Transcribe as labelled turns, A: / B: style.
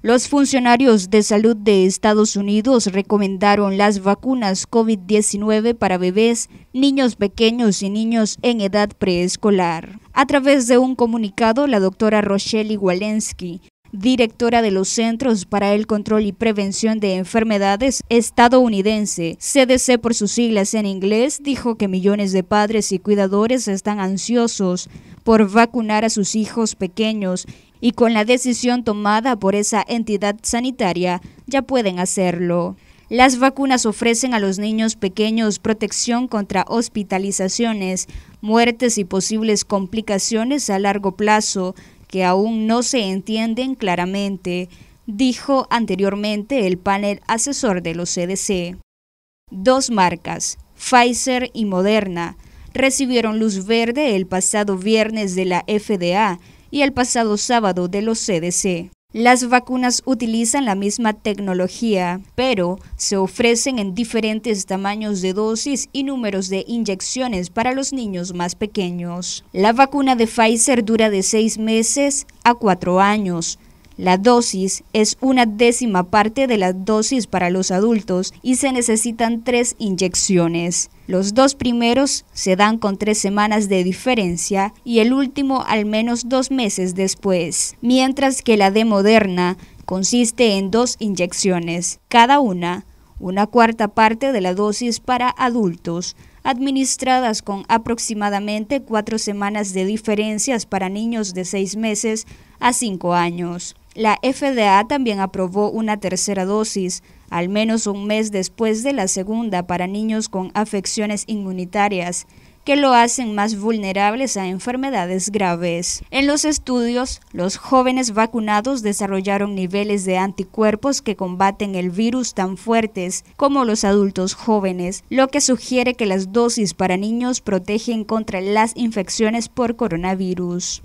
A: Los funcionarios de salud de Estados Unidos recomendaron las vacunas COVID-19 para bebés, niños pequeños y niños en edad preescolar. A través de un comunicado, la doctora Rochelle Walensky, directora de los Centros para el Control y Prevención de Enfermedades estadounidense, CDC por sus siglas en inglés, dijo que millones de padres y cuidadores están ansiosos por vacunar a sus hijos pequeños y con la decisión tomada por esa entidad sanitaria ya pueden hacerlo. Las vacunas ofrecen a los niños pequeños protección contra hospitalizaciones, muertes y posibles complicaciones a largo plazo que aún no se entienden claramente, dijo anteriormente el panel asesor de los CDC. Dos marcas, Pfizer y Moderna, recibieron luz verde el pasado viernes de la FDA y el pasado sábado de los CDC. Las vacunas utilizan la misma tecnología, pero se ofrecen en diferentes tamaños de dosis y números de inyecciones para los niños más pequeños. La vacuna de Pfizer dura de seis meses a cuatro años la dosis es una décima parte de la dosis para los adultos y se necesitan tres inyecciones. Los dos primeros se dan con tres semanas de diferencia y el último al menos dos meses después, mientras que la de Moderna consiste en dos inyecciones, cada una una cuarta parte de la dosis para adultos, administradas con aproximadamente cuatro semanas de diferencias para niños de seis meses a cinco años. La FDA también aprobó una tercera dosis, al menos un mes después de la segunda para niños con afecciones inmunitarias que lo hacen más vulnerables a enfermedades graves. En los estudios, los jóvenes vacunados desarrollaron niveles de anticuerpos que combaten el virus tan fuertes como los adultos jóvenes, lo que sugiere que las dosis para niños protegen contra las infecciones por coronavirus.